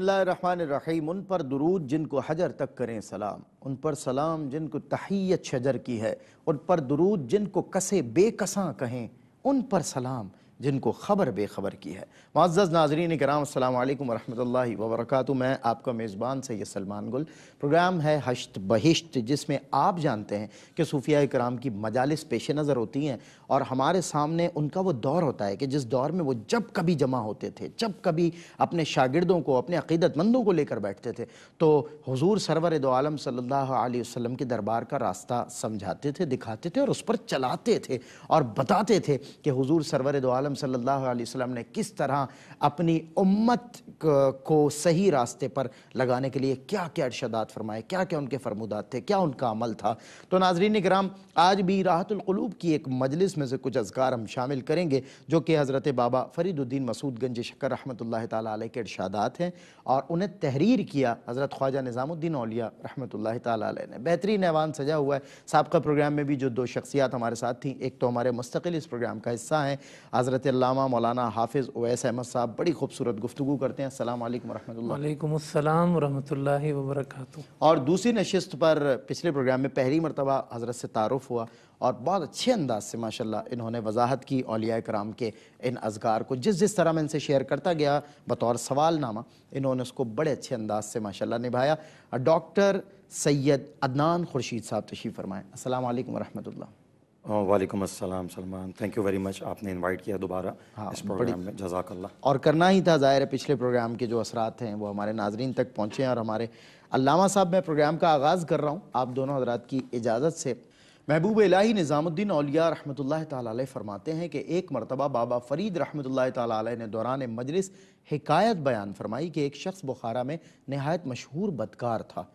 रहीम उन पर दरूद जिनको हजर तक करें सलाम उन पर सलाम जिनको तहैत शजर की है उन पर दरूद जिनको कसे बेकसा कहें उन पर सलाम जिनको खबर बेखबर की है मज़्ज़ नाजरीन कराम अल्लाम वरहमल वबरक मैं आपका मेज़बान सैद सलमान गुल प्रोग्राम है हश्त बहिश्त जिसमें आप जानते हैं कि सूफिया कराम की मजालस पेश नज़र होती हैं और हमारे सामने उनका वो दौर होता है कि जिस दौर में वो जब कभी जमा होते थे जब कभी अपने शागिदों को अपने अकीदतमंदों को लेकर बैठते थे तो हजूर सरवर दोम आलम सल्ला वसम के दरबार का रास्ता समझाते थे दिखाते थे और उस पर चलाते थे और बताते थे कि हजूर सरवर दोम आलम सल्लल्लाहु ने किस तरह अपनी उम्मत को सही रास्ते पर लगाने के लिए क्या क्या अरशदात फरमाए क्या क्या उनके फरमुदात थे क्या उनका अमल था तो नाजरीन कराम आज भी राहतुल्कलूब की एक मजलिस में से कुछ अजगार हम शामिल करेंगे जो कि हज़रत बाबा फरीदुद्दीन मसूद गंज शक्कर रहमत ला के अरशादात हैं और उन्हें तहरीर किया हज़रत ख्वाजा निज़ामुद्दीन अलिया रहमत ला ने बेहतरीन ऐवान सजा हुआ है सबका प्रोग्राम में भी जो दो शख्सियात हमारे साथ थी एक तो हमारे मुस्तकिल इस प्रोग्राम का हिस्सा हैं हज़रत हज़रत मौलाना हाफिज़ ओवैस अहमद साहब बड़ी खूबसूरत गुफ्तु करते हैं अल्लाम वरहमल वबरक और दूसरी नशस्त पर पिछले प्रोग्राम में पहली मरतबा हज़रत से तारफ़ हुआ और बहुत अच्छे अंदाज से माशाल्लाह इन्होंने वजाहत की अलिया कराम के इन अजगार को जिस जिस तरह मैं इनसे शेयर करता गया बतौर सवाल नामा इन्होंने उसको बड़े अच्छे अंदाज से माशाल्लाह निभाया डॉक्टर सैयद अदनान खुर्शीद साहब तशीफ़ फरमाएँ असल वरहमल वालेकुम अस्सलाम Salman thank you very much आपने इनवाइट किया दोबारा हाँ, इस प्रोग्राम में जजाकल्ला और करना ही था ज़ाहिर है पिछले प्रोग्राम के जो असरात हैं वो हमारे नाजरीन तक पहुँचे और हमारे अलामा साहब मैं प्रोग्राम का आगाज़ कर रहा हूँ आप दोनों हजरात की इजाज़त से महबूब इलाही निज़ामुद्दीन अलिया रहमत ताली फरमाते हैं कि एक मरतबा बाबा फ़रीद रहमत ताली ने दौरान मजलिस हकायत बयान फरमाई कि एक शख्स बुखारा में नहायत मशहूर बदकार था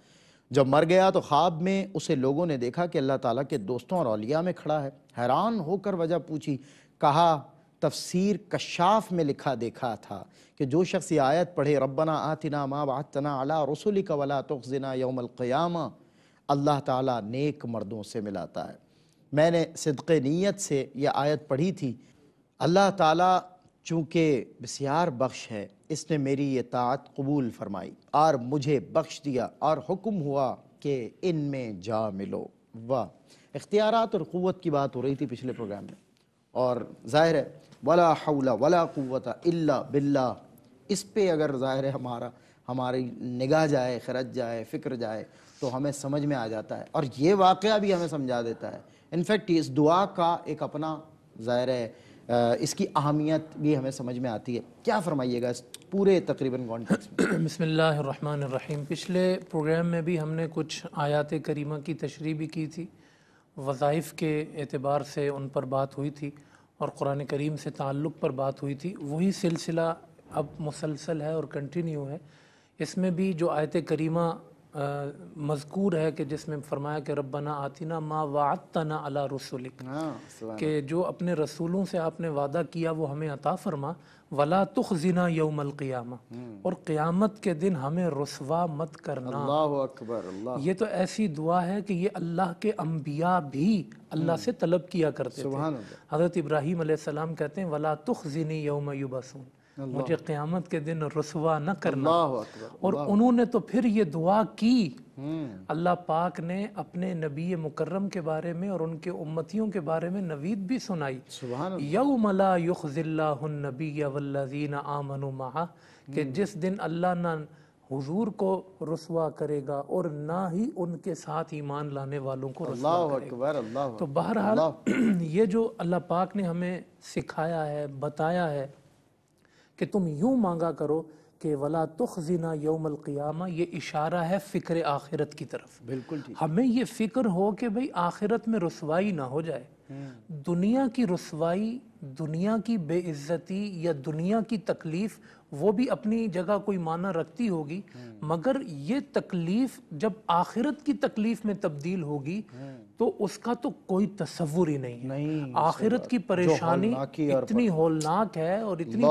जब मर गया तो ख्वाब में उसे लोगों ने देखा कि अल्लाह ताला के दोस्तों और अलिया में खड़ा है हैरान होकर वजह पूछी कहा तफसीर कशाफ में लिखा देखा था कि जो शख्स ये आयत पढ़े रब्बना आतना माँ बातना अला रसुल कवला तोजना यौमलक़यामा अल्लाह ताला नेक मर्दों से मिलाता है मैंने सदक़ नीयत से यह आयत पढ़ी थी अल्लाह ताला चूँकि बसियार बख्श है इसने मेरी ये तात कबूल फरमाई और मुझे बख्श दिया और हुक्म हुआ कि इनमें जा मिलो वाह इख्तियारत और क़वत की बात हो रही थी पिछले प्रोग्राम में और ज़ाहिर है वला हौला वला क़वत इल्ला बिल्ला इस पे अगर ज़ाहिर है हमारा हमारी निगाह जाए खरज जाए फ़िक्र जाए तो हमें समझ में आ जाता है और ये वाक़ भी हमें समझा देता है इनफेक्ट इस दुआ का एक अपना ज़ाहिर है इसकी अहमियत भी हमें समझ में आती है क्या फरमाइएगा इस पूरे तकरीबन कॉन्टेक्स्ट बसमीम पिछले प्रोग्राम में भी हमने कुछ आयात करीमा की तशरी भी की थी वज़ाइफ के एतबार से उन पर बात हुई थी और क़ुरान करीम से ताल्लुक़ पर बात हुई थी वही सिलसिला अब मुसलसल है और कंटिन्यू है इसमें भी जो आयत करीमा मजकूर है कि जिसमें फरमाया कि रबना आतिना माँ वातना अला रसुलिक हाँ, के जो अपने रसूलों से आपने वादा किया वो हमें अता फरमा वला जिना यौमल क़ियामा हम्म। और क़ियामत के दिन हमें रसवा मत करना अल्लाह अकबर अल्लाह ये तो ऐसी दुआ है कि ये अल्लाह के अम्बिया भी अल्लाह हम्म। से तलब किया करते हैं हज़रत इब्राहिम कहते हैं वला जिनी यौम युबसून मुझे क़्यामत के दिन रसुआ न करना और उन्होंने तो फिर ये दुआ की हम्म। अल्लाह पाक ने अपने नबी मुकर्रम के बारे में और उनके उम्मतियों के बारे में नवीद भी सुनाई यौमला युखिल्लाबी आमन के जिस दिन अल्लाह ना हुजूर को रसुआ करेगा और ना ही उनके साथ ईमान लाने वालों को अल्लाह अकबर अल्लाह तो बहरहाल ये जो अल्लाह पाक ने हमें सिखाया है बताया है कि तुम यूं मांगा करो कि वला जीना यौम क़ियामा ये इशारा है फ़िक्र आखिरत की तरफ बिल्कुल हमें ये फ़िक्र हो कि भाई आखिरत में रसवाई ना हो जाए हम्म। दुनिया की रसवाई दुनिया की बेइज्जती या दुनिया की तकलीफ़ वो भी अपनी जगह कोई माना रखती होगी मगर ये तकलीफ जब आखिरत की तकलीफ में तब्दील होगी तो उसका तो कोई तस्वुर ही नहीं, नहीं आखिरत की परेशानी इतनी होलनाक है और इतनी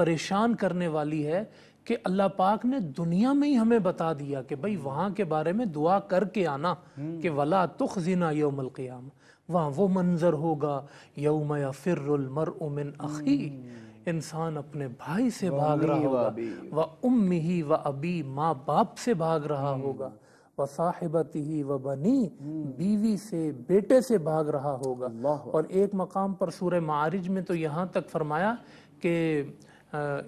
परेशान करने वाली है कि अल्लाह पाक ने दुनिया में ही हमें बता दिया कि भाई वहाँ के बारे में दुआ करके आना कि वला तुख जिना यौमल क़याम वहाँ वो मंज़र होगा यौम मया फिर मर उमिन अखी इंसान अपने भाई से भाग रहा होगा व उम्मी ही व अबी माँ बाप से भाग रहा हम्म। होगा व साहिबती ही व बनी हम्म। बीवी से बेटे से भाग रहा होगा और एक मकाम पर सूर्य मारिज में तो यहाँ तक फरमाया कि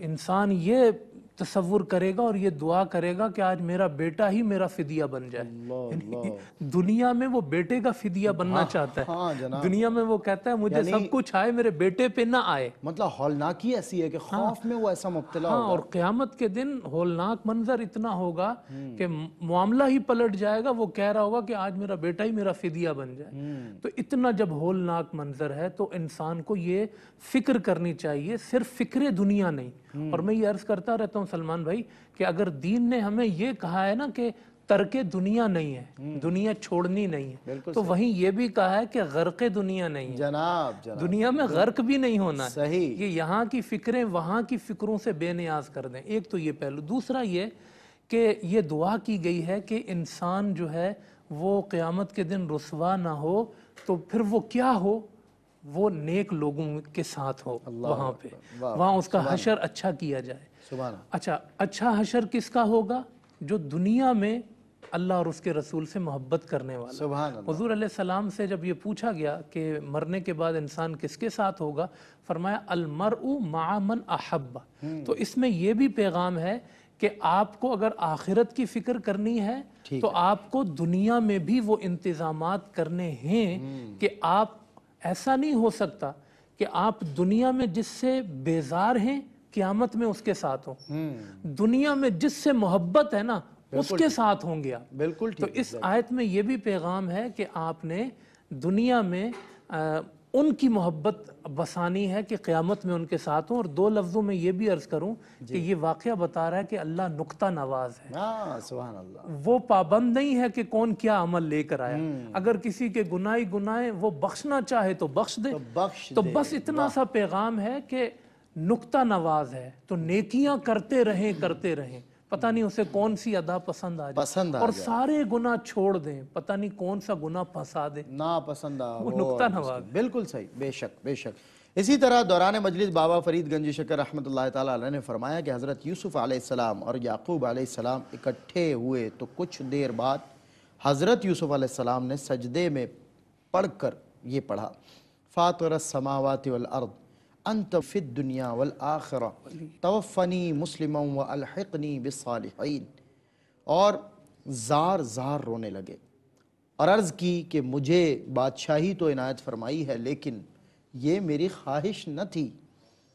इंसान ये तस्वुर करेगा और ये दुआ करेगा कि आज मेरा बेटा ही मेरा फिदिया बन जाए दुनिया में वो बेटे का फिदिया बनना हाँ, चाहता है हाँ, दुनिया में वो कहता है मुझे सब कुछ आए मेरे बेटे पे ना आए मतलब ही ऐसी है कि हाँ। खौफ हाँ, में वो ऐसा मुबतला हाँ, और क्यामत के दिन होलनाक मंजर इतना होगा हम्म। कि मामला ही पलट जाएगा वो कह रहा होगा कि आज मेरा बेटा ही मेरा फिदिया बन जाए हम्म। तो इतना जब होलनाक मंजर है तो इंसान को ये फिक्र करनी चाहिए सिर्फ फिक्र दुनिया नहीं हम्म। और मैं ये अर्ज करता रहता हूँ सलमान भाई कि अगर दीन ने हमें ये कहा है ना कि तरक दुनिया नहीं है हम्म। दुनिया छोड़नी नहीं है तो वहीं ये भी कहा है कि गर्क दुनिया नहीं है जनाब, जनाब दुनिया में गर्क भी नहीं होना सही ये यहाँ की फिक्रें वहाँ की फिक्रों से बेनियाज कर दें एक तो ये पहलू दूसरा ये कि ये दुआ की गई है कि इंसान जो है वो क्यामत के दिन रसवा ना हो तो फिर वो क्या हो वो नेक लोगों के साथ हो वहाँ पे वहाँ उसका हशर अच्छा किया जाए अच्छा अच्छा हशर किसका होगा जो दुनिया में अल्लाह और उसके रसूल से मोहब्बत करने वाला हजूर सलाम से जब ये पूछा गया कि मरने के बाद इंसान किसके साथ होगा फरमाया अलमर मामन अहब्बा हम्म। तो इसमें यह भी पैगाम है कि आपको अगर आखिरत की फिक्र करनी है तो आपको दुनिया में भी वो इंतजाम करने हैं हम्म। कि आप ऐसा नहीं हो सकता कि आप दुनिया में जिससे बेजार हैं क्यामत में उसके साथ हो हम्म। दुनिया में जिससे मोहब्बत है ना उसके साथ होंगे आप बिल्कुल तो इस आयत में ये भी पैगाम है कि आपने दुनिया में आ, उनकी मोहब्बत बसानी है कि क़्यामत में उनके साथ हूँ और दो लफ्ज़ों में ये भी अर्ज़ करूँ कि ये वाक़ बता रहा है कि अल्लाह नुकता नवाज है वो पाबंद नहीं है कि कौन क्या अमल लेकर आया हम्म। अगर किसी के गुनाई गुनाए वो बख्शना चाहे तो बख्श दे तो, बख्श तो बस इतना सा पैगाम है कि नुकता नवाज है तो नेकियां करते रहें करते रहें पता नहीं उसे कौन सी अदा पसंद आ पसंद आ और सारे गुना छोड़ दें पता नहीं कौन सा गुना फंसा दे ना पसंद आ वो नुकता नवाज बिल्कुल सही बेशक बेशक इसी तरह दौरान मजलिस बाबा फरीद गंजी शकर रहमत ताला ने फरमाया कि हज़रत यूसुफ़ आलाम और याकूब आलाम इकट्ठे हुए तो कुछ देर बाद हज़रत यूसुफ़ आलाम ने सजदे में पढ़ ये पढ़ा फ़ातर समावत वर्द अंत फिद दुनिया वल आखरा तवफ़नी मुस्लिम व और ज़ार ज़ार रोने लगे और अर्ज़ की कि मुझे बादशाही तो इनायत फरमाई है लेकिन ये मेरी ख्वाहिश न थी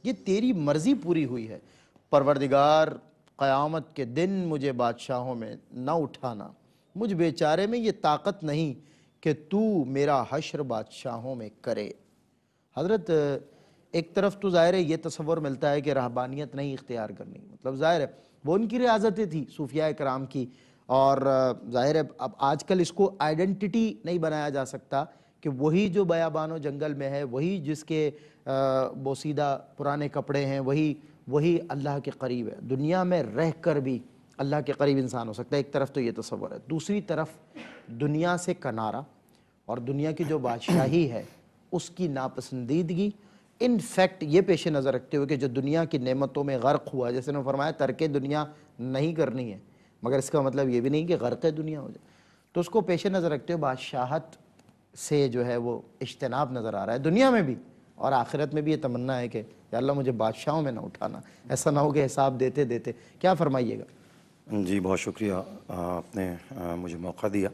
ये तेरी मर्ज़ी पूरी हुई है परवरदिगार क़यामत के दिन मुझे बादशाहों में न उठाना मुझ बेचारे में ये ताकत नहीं कि तू मेरा हशर बादशाहों में करे हज़रत एक तरफ तो ज़ाहिर है ये तस्वर मिलता है कि रहबानियत नहीं इख्तियार करनी मतलब ज़ाहिर है वो उनकी रियाजतें थी सूफिया कराम की और ज़ाहिर है अब आजकल इसको आइडेंटिटी नहीं बनाया जा सकता कि वही जो बयाबानो जंगल में है वही जिसके बोसीदा पुराने कपड़े हैं वही वही अल्लाह के करीब है दुनिया में रह कर भी अल्लाह के करीब इंसान हो सकता है एक तरफ तो ये तस्वर है दूसरी तरफ दुनिया से कनारा और दुनिया की जो बादशाही है उसकी नापसंदीदगी इन फैक्ट ये पेश नज़र रखते हुए कि जो दुनिया की नेमतों में गर्क हुआ जैसे उन्होंने फरमाया तरक दुनिया नहीं करनी है मगर इसका मतलब ये भी नहीं कि गर्क दुनिया हो जाए तो उसको पेश नज़र रखते हुए बादशाहत से जो है वो इजतनाब नज़र आ रहा है दुनिया में भी और आखिरत में भी ये तमन्ना है कि अल्लाह मुझे बादशाहों में ना उठाना ऐसा ना हो कि हिसाब देते देते क्या फरमाइएगा जी बहुत शुक्रिया आपने मुझे मौका दिया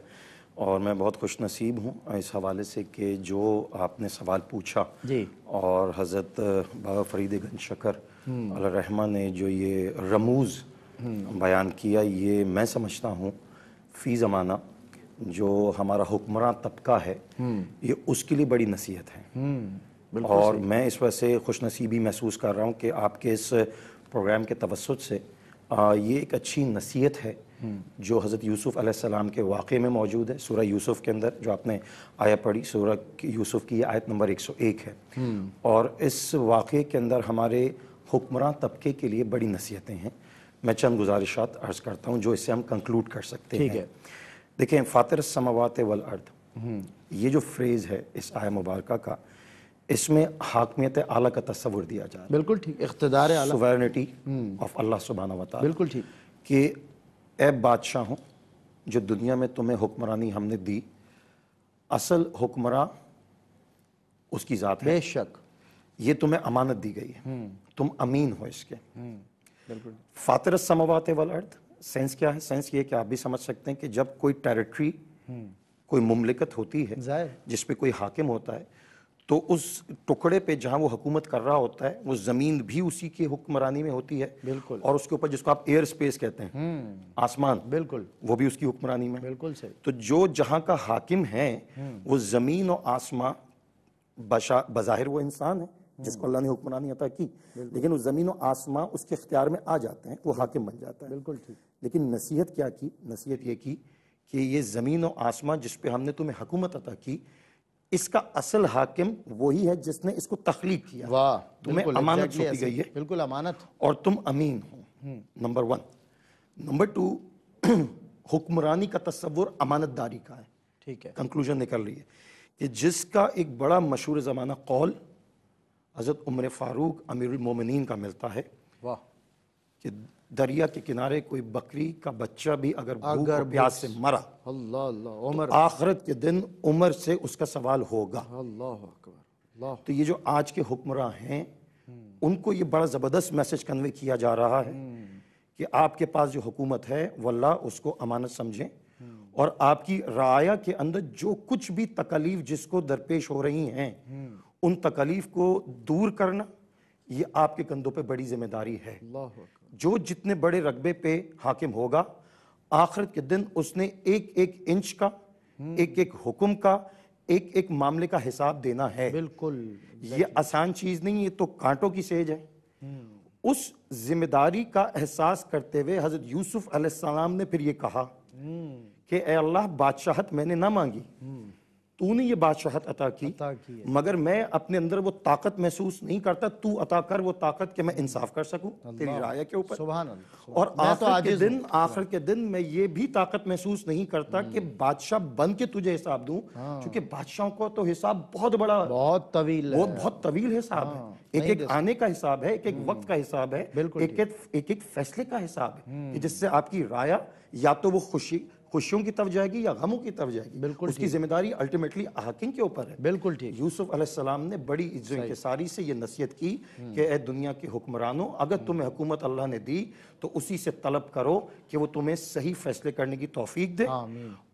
और मैं बहुत खुश नसीब हूँ इस हवाले से कि जो आपने सवाल पूछा जी और हज़रत बाबा फरीद गन शकर हम्म। रहमान ने जो ये रमूज़ हम्म। बयान किया ये मैं समझता हूँ फ़ी ज़माना जो हमारा हुक्मरान तबका है हम्म। ये उसके लिए बड़ी नसीहत है और मैं इस वजह से खुश नसीबी महसूस कर रहा हूँ कि आपके इस प्रोग्राम के तवसत से आ, ये एक अच्छी नसीहत है जो हज़रत यूसुफ़ अलैहिस्सलाम के वाक़े में मौजूद है सूरह यूसुफ़ के अंदर जो आपने आया पढ़ी सूरह यूसुफ़ की आयत नंबर 101 है हम्म। और इस वाक़े के अंदर हमारे हुक्मरान तबके के लिए बड़ी नसीहतें हैं मैं चंद गुजारिशात अर्ज़ करता हूँ जो इससे हम कंक्लूड कर सकते हैं है। देखें फ़ातर समावत वल अर्द हम्म। ये जो फ्रेज़ है इस आय मुबारक का इसमें हाकमियत आला का तस्वुर दिया जाए बिल्कुल ठीक इकतदार सुवैनिटी ऑफ अल्लाह सुबहाना वता बिल्कुल ठीक कि बादशाह हूँ जो दुनिया में तुम्हें हुक्मरानी हमने दी असल हुक्मरान उसकी ज़ात है बेशक ये तुम्हें अमानत दी गई है हम्म। तुम अमीन हो इसके हम्म, बिल्कुल फातर समवात वाल अर्थ सेंस क्या है सेंस ये कि आप भी समझ सकते हैं कि जब कोई टेरिटरी हम्म। कोई मुमलिकत होती है जिसपे कोई हाकिम होता है तो उस टुकड़े पे जहाँ वो हुकूमत कर रहा होता है वो ज़मीन भी उसी की हुक्मरानी में होती है बिल्कुल और उसके ऊपर जिसको आप एयर स्पेस कहते हैं हम्म। आसमान बिल्कुल वो भी उसकी हुक्मरानी में बिल्कुल सही तो जो जहाँ का हाकिम है हम्म। वो ज़मीन और आसमां बाहिर वो इंसान है हम्म। जिसको अल्लाह ने हुक्मरानी अता की लेकिन वो ज़मीन और आसमां उसके अख्तियार में आ जाते हैं वो हाकिम बन जाता है बिल्कुल ठीक लेकिन नसीहत क्या की नसीहत ये की कि ये ज़मीन और आसमां जिस पे हमने तुम्हें हुकूमत अता की इसका असल हाकिम वही है जिसने इसको तखलीक किया वाह तुम्हें अमानत सौंपी गई है बिल्कुल अमानत और तुम अमीन हो हम्म। नंबर वन नंबर टू हुक्मरानी का तस्वुर अमानतदारी का है ठीक है कंक्लूजन निकल रही है कि जिसका एक बड़ा मशहूर ज़माना कौल हज़रत उम्र फ़ारूक अमीर मोमिन का मिलता है वाह कि दरिया के किनारे कोई बकरी का बच्चा भी अगर अगर प्यास से मरा अल्लाह अल्लाह तो उमर तो आखरत के दिन उम्र से उसका सवाल होगा अल्लाह अकबर तो ये जो आज के हुक्मरान हैं हम्म। उनको ये बड़ा ज़बरदस्त मैसेज कन्वे किया जा रहा है हम्म। कि आपके पास जो हुकूमत है वल्ला उसको अमानत समझें हम्म। और आपकी राया के अंदर जो कुछ भी तकलीफ जिसको दरपेश हो रही हैं उन तकलीफ को दूर करना ये आपके कंधों पे बड़ी जिम्मेदारी है जो जितने बड़े रकबे पे हाकिम होगा आखिरत के दिन उसने एक एक इंच का हम्म। एक एक हुक्म का एक एक मामले का हिसाब देना है बिल्कुल ये आसान चीज नहीं ये तो कांटों की सेज है हम्म। उस जिम्मेदारी का एहसास करते हुए हजरत यूसुफ अलैहिस्सलाम ने फिर ये कहा हम्म। कि अल्लाह बादशाहत मैंने ना मांगी तूने ये बादशाहत अता की, अता की मगर मैं अपने अंदर वो ताकत महसूस नहीं करता तू अता कर वो ताकत के मैं इंसाफ कर सकूं तेरी राय के ऊपर और तो आखिर के दिन आखिर के दिन मैं ये भी ताकत महसूस नहीं करता कि हम्म। बादशाह बन के तुझे हिसाब दूं हाँ। क्योंकि बादशाहों को तो हिसाब बहुत बड़ा बहुत तवील बहुत बहुत तवील हिसाब है हाँ, एक एक आने का हिसाब है एक एक वक्त हम्म। का हिसाब है एक एक फैसले का हिसाब है हम्म। जिससे आपकी राय या तो वो खुशी खुशियों की तरफ जाएगी या गमों की तरफ जाएगी बिल्कुल उसकी जिम्मेदारी अल्टीमेटली हाकिम के ऊपर है बिल्कुल ठीक यूसुफ अलैहिस्सलाम ने बड़ी इज्जत सारी से ये नसीहत की हम्म। कि ए दुनिया के हुक्मरानों अगर हम्म। तुम्हें हुकूमत अल्लाह ने दी तो उसी से तलब करो कि वो तुम्हें सही फैसले करने की तोफीक दे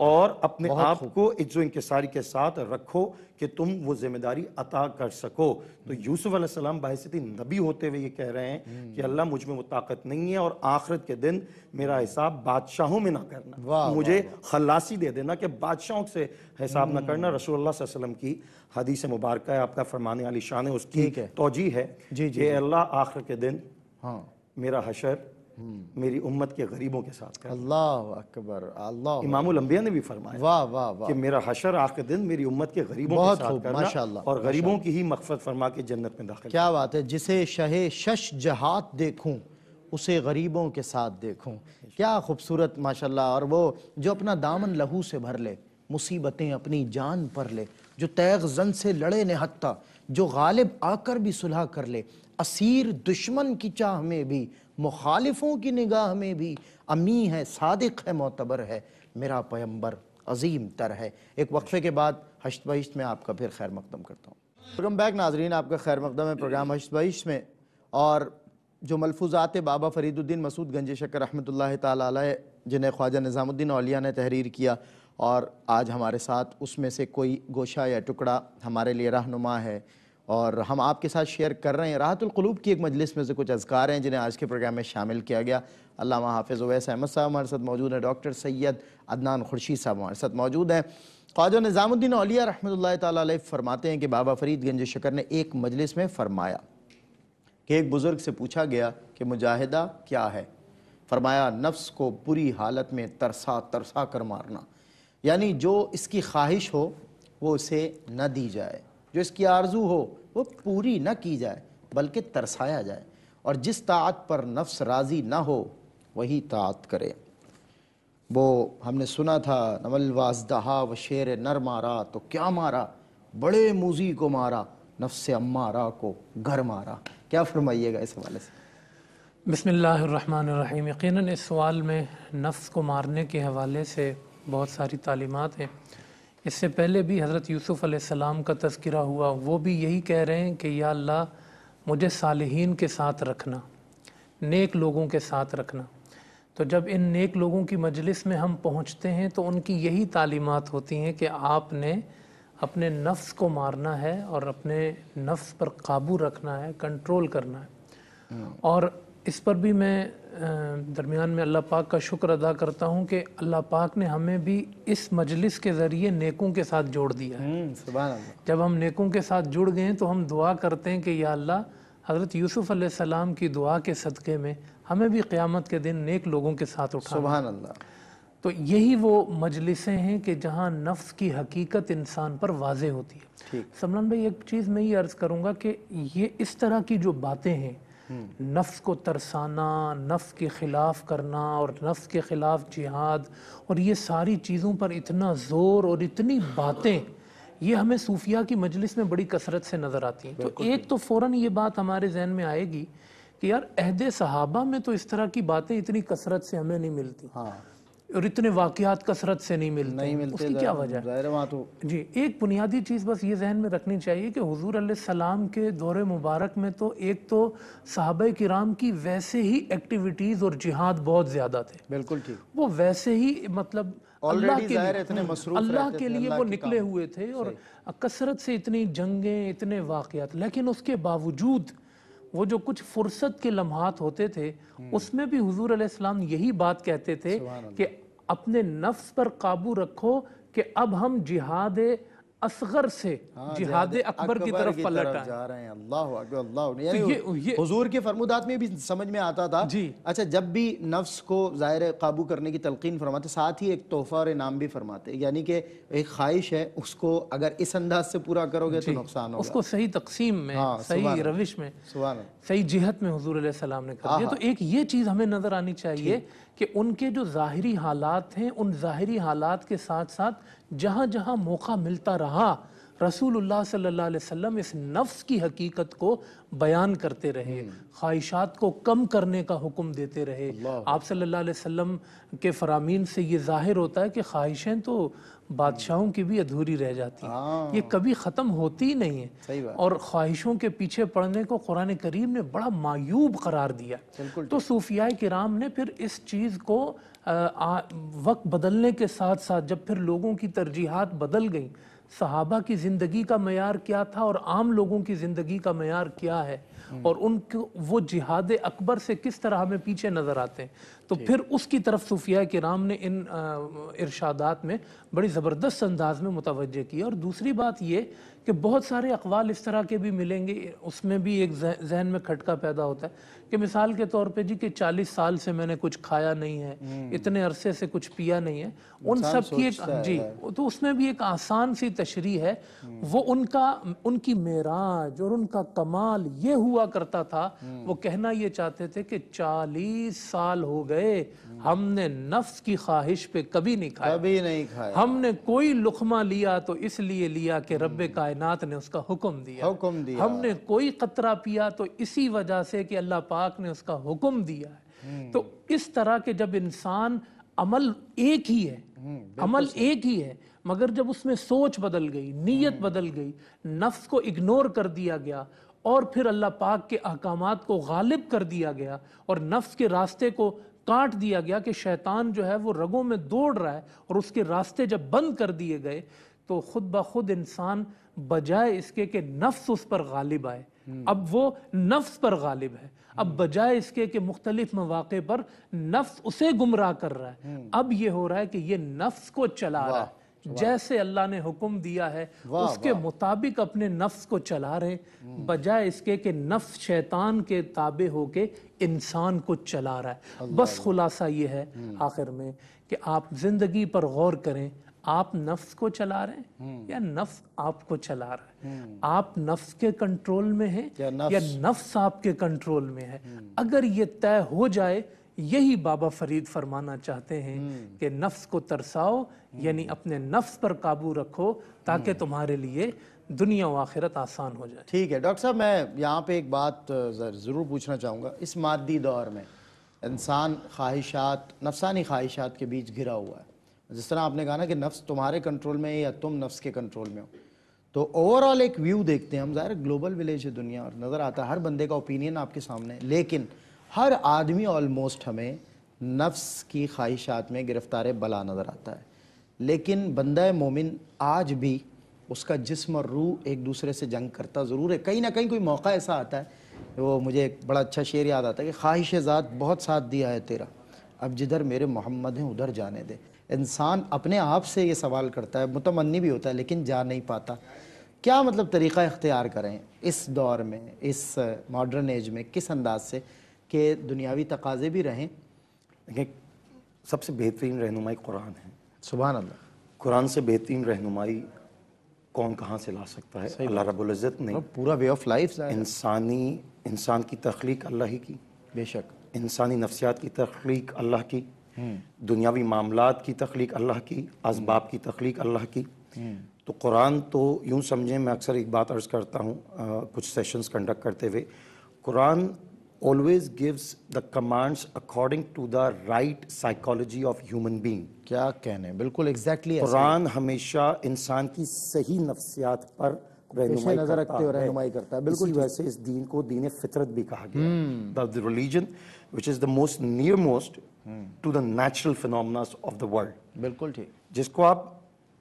और अपने आप को इज्जो इंकसारी के साथ रखो कि तुम वो जिम्मेदारी अता कर सको तो हम्म। यूसुफ अलैहिस्सलाम बाहिसती नबी होते हुए ये कह रहे हैं हम्म। कि अल्लाह मुझ में वो ताकत नहीं है और आखिरत के दिन मेरा हम्म। हिसाब बादशाहों में ना करना मुझे खलासी दे देना कि बादशाहों से हिसाब ना करना रसूल की हदीस मुबारक है आपका फरमाने आली शान है उसकी तोजी है जी जी अल्लाह आखिर के दिन हाँ मेरा हशर मेरी उम्मत के गरीबों के साथ अल्लाह अकबर अल्लाह इमामुल अंबिया ने भी फरमाया वाह वाह वाह कि मेरा हशर आखिर दिन मेरी उम्मत के गरीबों के साथ करना माशाल्लाह और गरीबों की ही मकफत फरमा के जन्नत में दाखिल क्या बात है जिसे शहे शश जहात देखूं उसे गरीबों के साथ देखूं क्या खूबसूरत माशाल्लाह और वो जो अपना दामन लहू से भर ले मुसीबतें अपनी जान पर ले जो तैग जन से लड़े नहत्ता जो गालिब आकर भी सुलह कर ले असीर दुश्मन की चाह में भी मुखालिफों की निगाह में भी अमी है सादिक है मोतबर है मेरा पैम्बर अजीम तर है एक वक्फे के बाद हश्त बहिश्त में आपका फिर खैर मकदम करता हूँ वेलकम बैक नाजरीन आपका खैर मकदम है प्रोग्राम हश्त बहिश में और जो मलफूजात बाबा फरीदुद्दीन मसूद गंज शकर रहमत ला जिन्हें ख्वाजा निज़ामुद्दीन अलिया ने तहरीर किया और आज हमारे साथ उसमें से कोई गोशा या टुकड़ा हमारे लिए रहनुमा है और हम आपके साथ शेयर कर रहे हैं राहतुल्कलूब की एक मजलिस में से कुछ अजकार हैं जिन्हें आज के प्रोग्राम में शामिल किया गया अल्लाह हाफिज़ अवैस अहमद साहब हमारे साथ मौजूद हैं डॉक्टर सैयद अदनान खुर्शीद साहब हमारे साथ मौजूद हैं ख्वाजा निज़ामुद्दीन अलिया रहमत ताली फरमाते हैं कि बाबा फरीद गंज शकर ने एक मजलिस में फरमाया कि एक बुज़ुर्ग से पूछा गया कि मुजाहिदा क्या है फरमाया नफ्स को बुरी हालत में तरसा तरसा कर मारना यानी जो इसकी ख्वाहिश हो वो उसे न दी जाए जो इसकी आरजू हो वो पूरी ना की जाए बल्कि तरसाया जाए और जिस तात पर नफ्स राज़ी ना हो वही तात करे वो हमने सुना था नमल वाजदहा व शेर नर मारा तो क्या मारा बड़े मूजी को मारा नफ्स अम्मारा को घर मारा क्या फरमाइएगा इस हवाले से बसमीम यकीन इस सवाल में नफ्स को मारने के हवाले से बहुत सारी तालीमत हैं इससे पहले भी हज़रत यूसुफ़ अलैहिस्सलाम का तस्करा हुआ वो भी यही कह रहे हैं कि या अल्लाह मुझे सालहीन के साथ रखना नेक लोगों के साथ रखना तो जब इन नेक लोगों की मजलिस में हम पहुँचते हैं तो उनकी यही तालीमत होती हैं कि आपने अपने नफ्स को मारना है और अपने नफ्स पर काबू रखना है कंट्रोल करना है हाँ। और इस पर भी मैं दरमियान में अल्लाह पाक का शुक्र अदा करता हूँ कि अल्लाह पाक ने हमें भी इस मजलिस के ज़रिए नेकों के साथ जोड़ दिया है हम्म, जब हम नेकों के साथ जुड़ गए तो हम दुआ करते हैं कि या अल्लाह हज़रत यूसुफ़ सलाम की दुआ के सदक़े में हमें भी क़्यामत के दिन नेक लोगों के साथ उठा अल्लाह तो यही वो मजलिसें हैं कि जहाँ नफ्स की हकीकत इंसान पर वाज होती है समरन भाई एक चीज़ मैं ये अर्ज़ करूँगा कि ये इस तरह की जो बातें हैं नफ्स को तरसाना नफ्स के ख़िलाफ़ करना और नफ्स के ख़िलाफ़ जिहाद और ये सारी चीज़ों पर इतना ज़ोर और इतनी बातें ये हमें सूफिया की मजलिस में बड़ी कसरत से नज़र आती हैं तो एक तो फ़ौर ये बात हमारे जहन में आएगी कि यार अहद सहाबा में तो इस तरह की बातें इतनी कसरत से हमें नहीं मिलती हाँ और इतने वाकियात कसरत से नहीं मिलते नहीं मिलते उसकी क्या वजह है वहाँ तो जी एक बुनियादी चीज़ बस ये जहन में रखनी चाहिए कि हजूर सलाम के दौर मुबारक में तो एक तो साहब कराम की वैसे ही एक्टिविटीज़ और जिहाद बहुत ज़्यादा थे बिल्कुल ठीक वो वैसे ही मतलब अल्लाह के लिए इतने अल्लाह के लिए वो निकले हुए थे और कसरत से इतनी जंगें इतने वाकियात लेकिन उसके बावजूद वो जो कुछ फुर्सत के लम्हात होते थे हम्म। उसमें भी हजूर आसमाम यही बात कहते थे कि अपने नफ्स पर काबू रखो कि अब हम जिहाद असगर से हाँ, जिहाद अकबर की तरफ पलट जा रहे हैं अल्लाह अल्लाह तो ये, ये हुजूर के फरमुदात में भी समझ में आता था जी अच्छा जब भी नफ्स को ज़ाहिर काबू करने की तलकिन फरमाते साथ ही एक तोहफा और इनाम भी फरमाते यानी कि एक ख्वाहिश है उसको अगर इस अंदाज से पूरा करोगे तो नुकसान होगा उसको सही तकसीम में हाँ, सही रविश में सही जिहत में हजूर ने कहा तो एक ये चीज़ हमें नजर आनी चाहिए कि उनके जो ज़ाहरी हालात हैं उन ज़ाहरी हालात के साथ साथ जहाँ जहाँ मौका मिलता रहा रसूलुल्लाह सल्लल्लाहु अलैहि वसल्लम इस नफ्स की हकीकत को बयान करते रहे हम्म। ख्वाहिशात को कम करने का हुक्म देते रहे आप सल्लल्लाहु अलैहि वसल्लम के फरामीन से ये जाहिर होता है कि ख्वाहिशें तो बादशाहों की भी अधूरी रह जाती हैं हाँ। ये कभी ख़त्म होती ही नहीं है और ख्वाहिशों के पीछे पड़ने को कुरान करीम ने बड़ा मायूब करार दिया तो सूफिया कराम ने फिर इस चीज़ को वक्त बदलने के साथ साथ जब फिर लोगों की तरजीहत बदल गई सहाबा की ज़िंदगी का मैार क्या था और आम लोगों की ज़िंदगी का मैार क्या है और उनको वो जिहाद अकबर से किस तरह हमें पीछे नज़र आते हैं तो फिर उसकी तरफ सूफिया के राम ने इन इर्शादात में बड़ी ज़बरदस्त अंदाज में मुतवजह किया और दूसरी बात ये कि बहुत सारे अकवाल इस तरह के भी मिलेंगे उसमें भी एक जहन में खटका पैदा होता है कि मिसाल के तौर पे जी कि 40 साल से मैंने कुछ खाया नहीं है हम्म। इतने अरसे से कुछ पिया नहीं है उन सब की एक जी तो उसमें भी एक आसान सी तशरी है हम्म। वो उनका उनकी मेराज और उनका कमाल ये हुआ करता था हम्म। वो कहना ये चाहते थे कि चालीस साल हो गए हमने नफ्स की ख्वाहिश पे कभी नहीं खाया कभी नहीं खाया हमने कोई लुकमा लिया तो इसलिए लिया कि रब कायनात ने उसका हुक्म दिया हुक्म दिया हमने कोई कतरा पिया तो इसी वजह से कि अल्लाह पाक पाक ने उसका हुक्म दिया है हम्म। तो इस तरह के जब इंसान अमल एक ही है हम्म, अमल एक ही है मगर जब उसमें सोच बदल गई नीयत हम्म। बदल गई नफ्स को इग्नोर कर दिया गया और फिर अल्लाह पाक के अहकाम को गालिब कर दिया गया और नफ्स के रास्ते को काट दिया गया कि शैतान जो है वो रगों में दौड़ रहा है और उसके रास्ते जब बंद कर दिए गए तो खुद ब खुद इंसान बजाय इसके कि नफ्स उस पर गालिब आए अब वो नफ्स पर गालिब है अब बजाय इसके कि मुख्तलिफ मौाक़े पर नफ्स उसे गुमराह कर रहा है हम्म। अब ये हो रहा है कि ये नफ्स को चला रहा है जैसे अल्लाह ने हुक्म दिया है उसके मुताबिक अपने नफ्स को चला रहे हम्म। बजाय इसके कि नफ्स शैतान के ताबे होके इंसान को चला रहा है बस खुलासा ये है हम्म। आखिर में कि आप ज़िंदगी पर गौर करें आप नफ्स को चला रहे हैं हम्म। या नफ्स आपको चला रहा है हम्म। आप नफ्स के कंट्रोल में हैं या नफ्स, या नफ्स आपके कंट्रोल में है हम्म। अगर ये तय हो जाए यही बाबा फरीद फरमाना चाहते हैं कि नफ्स को तरसाओ यानी अपने नफ्स पर काबू रखो ताकि तुम्हारे लिए दुनिया व आखिरत आसान हो जाए ठीक है डॉक्टर साहब मैं यहाँ पे एक बात ज़रूर पूछना चाहूँगा इस मादी दौर में इंसान ख्वाहिशात नफसानी ख्वाहिशात के बीच घिरा हुआ है जिस तरह आपने कहा ना कि नफ्स तुम्हारे कंट्रोल में है या तुम नफ्स के कंट्रोल में हो तो ओवरऑल एक व्यू देखते हैं हम ज़ाहिर ग्लोबल विलेज है दुनिया और नज़र आता है हर बंदे का ओपिनियन आपके सामने लेकिन हर आदमी ऑलमोस्ट हमें नफ्स की ख्वाहिशात में गिरफ्तार बला नज़र आता है लेकिन बंदा मोमिन आज भी उसका जिसम और रूह एक दूसरे से जंग करता ज़रूर है कहीं ना कहीं कोई मौका ऐसा आता है वो मुझे एक बड़ा अच्छा शेर याद आता है कि ख्वाहिश ज़ात बहुत साथ दिया है तेरा अब जिधर मेरे मोहम्मद हैं उधर जाने दे इंसान अपने आप से ये सवाल करता है मुतमनी भी होता है लेकिन जा नहीं पाता क्या मतलब तरीक़ा इख्तियार करें इस दौर में इस मॉडर्न एज में किस अंदाज से कि दुनियावी तकाजे भी रहें देखिए सबसे बेहतरीन रहनुमाई कुरान है सुबह अल्लाह कुरान से बेहतरीन रहनुमाई कौन कहाँ से ला सकता है अल्लाह रबुल्ज़त ने पूरा वे ऑफ लाइफ इंसानी इंसान की तख्लीक अल्लाह ही की बेशक इंसानी नफ्सियात की तख्लीक अल्लाह की दुनियावी मामला की तख्लीक अल्लाह की असबाब की तख्लीक अल्लाह की तो कुरान तो यूँ समझें मैं अक्सर एक बात अर्ज़ करता हूँ कुछ सेशंस कंडक्ट करते हुए Quran always gives the commands according to the right psychology of human being क्या कहने बिल्कुल एग्जैक्टली exactly कुरान हमेशा इंसान की सही नफसियात पर नजर रखते और रहनुमाई करता है बिल्कुल वैसे इस दीन को दीन फितरत भी कहा गया the religion which is the most near most to the natural phenomena of the world बिल्कुल ठीक जिसको आप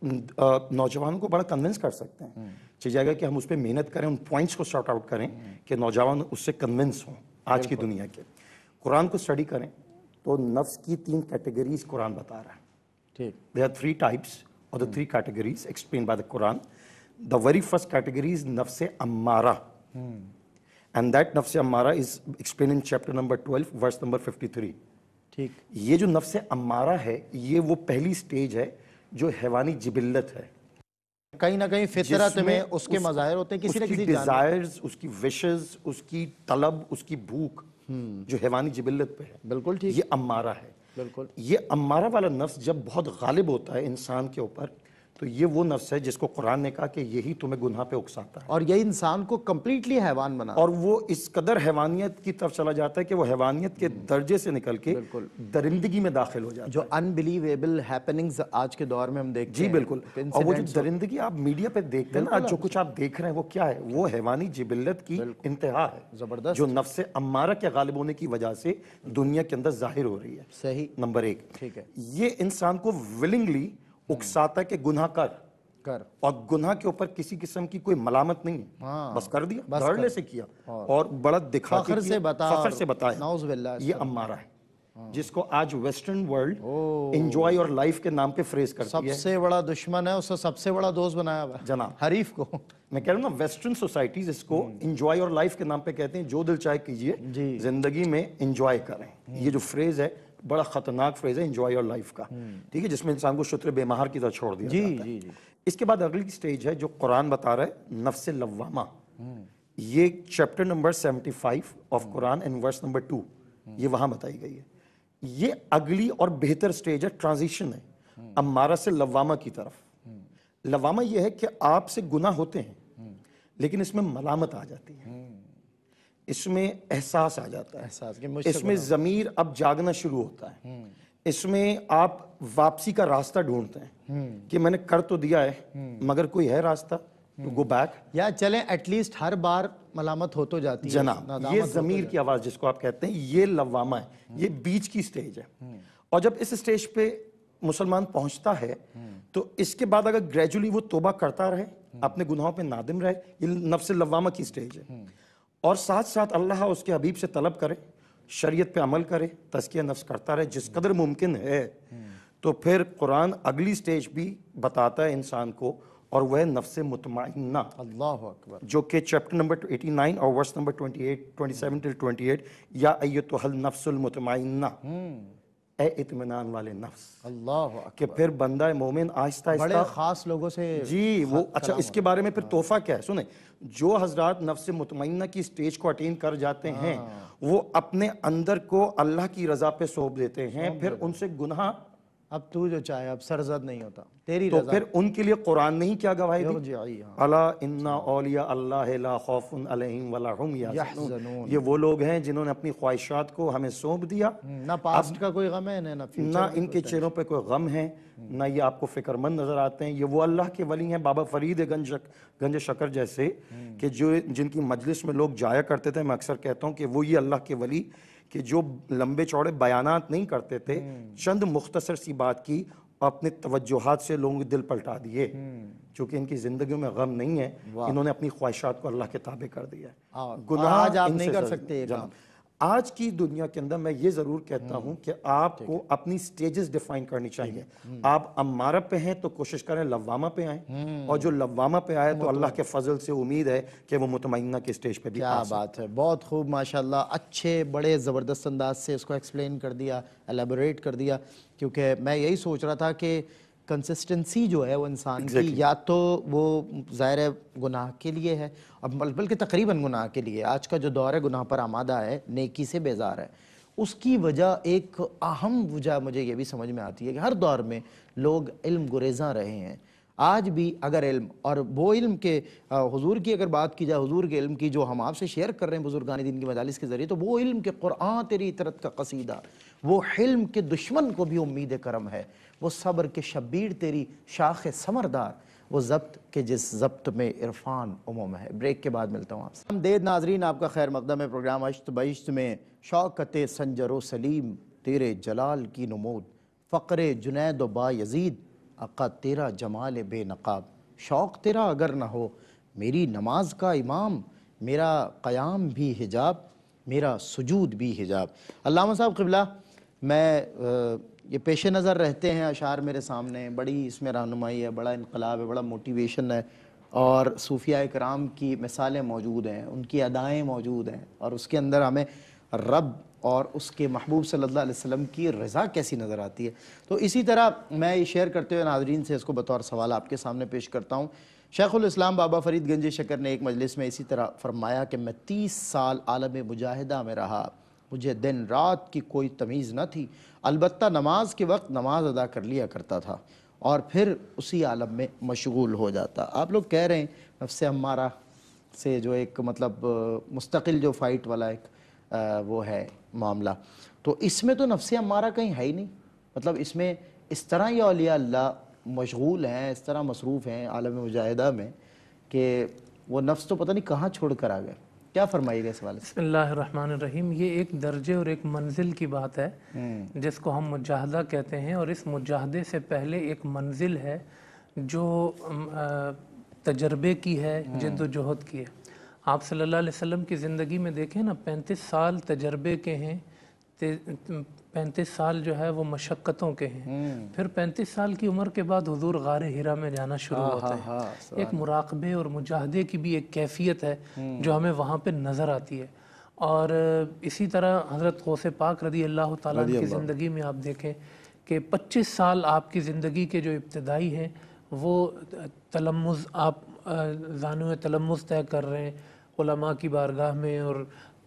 नौजवान को बड़ा कन्विंस कर सकते हैं हम्म। चाहिए जाएगा कि हम उस पर मेहनत करें उन पॉइंट्स को शॉर्ट आउट करें कि नौजवान उससे कन्विंस हों आज की दुनिया के कुरान को स्टडी करें तो नफ्स की तीन कैटेगरीज कुरान बता रहा है ठीक दे आर थ्री टाइप्स और the three categories explain by the Quran the very first category is नफ्स अम्मारा एंड हम्म। दैट नफ्स अम्मारा is explain in chapter number twelve verse number fifty three ठीक ये जो नफ्स अम्मारा है ये वो पहली स्टेज है जो हैवानी जिबिल्लत है कहीं ना कहीं फितरत में उसके उस, मज़ाहिर होते हैं किसी ना किसी डिज़ायर्स उसकी विशेष उसकी तलब उसकी भूख हम्म। जो हैवानी जिबिल्लत पे है बिल्कुल ठीक ये अम्मारा है बिल्कुल ये अम्मारा वाला नफ्स जब बहुत गालिब होता है इंसान के ऊपर तो ये वो नफ्स है जिसको कुरान ने कहा कि यही तुम्हें गुनाह पे उकसाता है और ये इंसान को कम्प्लीटली हैवान बना और वो इस कदर हैवानियत की तरफ चला जाता है कि वो हैवानियत के हम्म। दर्जे से निकल के दरिंदगी में दाखिल हो जाता जो है जो अनबिलीवेबल हैपनिंग्स आज के दौर में हम देख जी बिल्कुल और वो जो दरिंदगी आप मीडिया पे देखते हैं ना जो कुछ आप देख रहे हैं वो क्या है वो हैवानी जिबिलत की इंतहा है जबरदस्त जो नफ्स अमारा के गालिब होने की वजह से दुनिया के अंदर जाहिर हो रही है सही नंबर एक ठीक है ये इंसान को विलिंगली हम्म। उकसाता के गुना कर कर और गुना के ऊपर किसी किस्म की कोई मलामत नहीं है हाँ, बस कर दिया धड़ल्ले से किया और, और बड़ा दिखा फखर से बता फखर से बताया ये अम्मारा है हाँ। जिसको आज वेस्टर्न वर्ल्ड एंजॉय और लाइफ के नाम पे फ्रेज करती सबसे है सबसे बड़ा दुश्मन है उससे सबसे बड़ा दोस्त बनाया हुआ जना हरीफ को मैं कह रहा हूँ ना वेस्टर्न सोसाइटीज इसको एंजॉय और लाइफ के नाम पे कहते हैं जो दिल चाहे कीजिए जिंदगी में एंजॉय करें हम्म। ये जो फ्रेज है बड़ा खतरनाक फ्रेज है इंजॉय योर लाइफ का हम्म। ठीक है जिसमें इंसान को शुत्र बेमहार की तरह छोड़ दिया जी, जाता जी, जी. इसके बाद अगली स्टेज है जो कुरान बता रहा है नफ्स लवामा हम्म। ये chapter number seventy five of Quran and verse number two ये वहां बताई गई है ये अगली और बेहतर स्टेज है ट्रांजिशन है हम्म। अमारा से लवामा की तरफ लवामा ये है कि आपसे गुना होते हैं लेकिन इसमें मलामत आ जाती है इसमें एहसास आ जाता है एहसास इसमें ज़मीर अब जागना शुरू होता है हम्म। इसमें आप वापसी का रास्ता ढूंढते हैं हम्म। कि मैंने कर तो दिया है हम्म। मगर कोई है रास्ता तो गो बैक या चले एटलीस्ट हर बार मलामत हो तो जाती है जनाब ये तो जमीर की आवाज़ जिसको आप कहते हैं ये लवामा है ये बीच की स्टेज है और जब इस स्टेज पे मुसलमान पहुंचता है तो इसके बाद अगर ग्रेजुअली वो तोबा करता रहे अपने गुनाहों पे नादिम रहे ये नफ्स लवामा की स्टेज है और साथ साथ अल्लाह उसके हबीब से तलब करे शरीयत पे अमल करे तस्किया नफ्स करता रहे जिस कदर मुमकिन है तो फिर कुरान अगली स्टेज भी बताता है इंसान को और वह नफ्स मुतमाइना अल्लाह अकबर जो कि चैप्टर नंबर 89 और वर्स नंबर 28 27 टिल 28 या हल नफ्सुल मुतमाइना हम्म। ए वाले नफ्स अल्लाह फिर बंदा मोमिन आहिस्ता आहिस्ता खास लोगों से जी वो अच्छा इसके बारे में फिर हाँ। तोहफा क्या है सुने जो हजरात नफ्स मुतमना की स्टेज को अटेन कर जाते हैं हाँ। वो अपने अंदर को अल्लाह की रजा पे सौंप देते हैं फिर उनसे गुनाह अब तू जो चाहे अब सरजद नहीं होता तेरी तो फिर उनके लिए कुरान नहीं क्या गवाही दी हाँ। अला ये वो लोग हैं जिन्होंने अपनी ख्वाहिशात को हमें सौंप दिया हम्म, ना पास का कोई गम है ना ना इनके चेहरों पे कोई गम है हम्म। ना ये आपको फिक्रमंद नज़र आते हैं ये वो अल्लाह के वली हैं बाबा फरीद गंज गंज शकर जैसे हम्म। कि जो जिनकी मजलिस में लोग जाया करते थे मैं अक्सर कहता हूँ कि वो ये अल्लाह के वली कि जो लंबे चौड़े बयानात नहीं करते थे हम्म। चंद मुख्तसर सी बात की अपने तवज्जोहात से लोगों के दिल पलटा दिए क्योंकि हम्म। इनकी जिंदगी में गम नहीं है इन्होंने अपनी ख्वाहिशात को अल्लाह के ताबे कर दिया है हाँ, गुनाह आप नहीं कर सकते आज की दुनिया के अंदर मैं ये जरूर कहता हम्म। हूं कि आपको अपनी स्टेजेस डिफाइन करनी चाहिए हम्म। आप अमारा पे हैं तो कोशिश करें लवामा पे आए हम्म। और जो लवामा पे आए तो अल्लाह के फजल से उम्मीद है कि वो मुतमना के स्टेज पे भी क्या बात है बहुत खूब माशाल्लाह अच्छे बड़े ज़बरदस्त अंदाज से इसको एक्सप्लेन कर दिया एलेबोरेट कर दिया क्योंकि मैं यही सोच रहा था कि कंसिस्टेंसी जो है वो इंसान exactly. की या तो वो ज़ाहिर है गुनाह के लिए है अब बल्कि तकरीबन गुनाह के लिए आज का जो दौर है गुनाह पर आमादा है नेकी से बेजार है उसकी वजह एक अहम वजह मुझे ये भी समझ में आती है कि हर दौर में लोग इल्म गुरेजा रहे हैं आज भी अगर इल्म और वो इल्म के हजूर की अगर बात की जाए हजूर के इल्म की जो हम आपसे शेयर कर रहे हैं बुजुर्गान दिन की मजालस के ज़रिए तो वो इल्म के क़ुरान तेरी तरत का कसीदा वो हिल्म के दुश्मन को भी उम्मीद करम है वो सब्र के शबीर तेरी शाख समरदार वो जब्त के जिस जब्त में इरफान उमूम है ब्रेक के बाद मिलता हूँ आपसे हम देद नाजरीन आपका खैर मकदम प्रोग्राम अश्त बश्त में शौकत संजर सलीम तेरे जलाल की नमूद फ़कर जुनैद बा यजीद अका तेरा जमाल बेनकाब शौक़ तेरा अगर ना हो मेरी नमाज का इमाम मेरा क़याम भी हिजाब मेरा सजूद भी हिजाब अल्लामा साहब किबला मैं आ, ये पेश नज़र रहते हैं अशार मेरे सामने बड़ी इसमें रहनुमाई है बड़ा इनकलाब है बड़ा मोटिवेशन है और सूफिया कराम की मिसालें मौजूद हैं उनकी अदाएँ मौजूद हैं और उसके अंदर हमें रब और उसके महबूब सल्लल्लाहु अलैहि वसल्लम की रज़ा कैसी नज़र आती है तो इसी तरह मैं ये शेयर करते हुए नाजरीन से इसको बतौर सवाल आपके सामने पेश करता हूँ शेखुलस्लाम बाबा फरीद गंजे शकर ने एक मजलिस में इसी तरह फरमाया कि मैं तीस साल आलम मुजाहिदा में रहा मुझे दिन रात की कोई तमीज़ न थी अलबत् नमाज के वक्त नमाज अदा कर लिया करता था और फिर उसी आलम में मशगूल हो जाता आप लोग कह रहे हैं नफ्स हमारा से जो एक मतलब मुस्तकिल जो फ़ाइट वाला एक आ, वो है मामला तो इसमें तो नफ्स हमारा कहीं है ही नहीं मतलब इसमें इस तरह ये अलिया अल्लाह मशगूल हैं इस तरह मसरूफ़ हैं आलम मुजाहिदा में कि वो नफ्स तो पता नहीं कहाँ छोड़ कर आ गए क्या फरमाइएगा इस वाले बसमीम ये एक दर्जे और एक मंजिल की बात है हम्म। जिसको हम मुजाहदा कहते हैं और इस मुजाहदे से पहले एक मंजिल है जो तजर्बे की है हम्म। जद्दोजहद की है आप सल्लल्लाहु अलैहि वसल्लम की ज़िंदगी में देखें ना पैंतीस साल तजर्बे के हैं पैंतीस साल जो है वो मशक्क़तों के हैं हम्म। फिर पैंतीस साल की उम्र के बाद हजूर गार हीरा में जाना शुरू हाँ, होता हाँ, है हाँ, एक मुराकबे और मुजाहदे की भी एक कैफियत है हम्म। जो हमें वहाँ पर नज़र आती है और इसी तरह हज़रत गौसे पाक रदी अल्लाह ताला की ज़िंदगी में आप देखें कि पच्चीस साल आपकी ज़िंदगी के जो इब्तदाई हैं वो तलम्मस आप जानु तलम्मस तय कर रहे हैं की बारगाह में और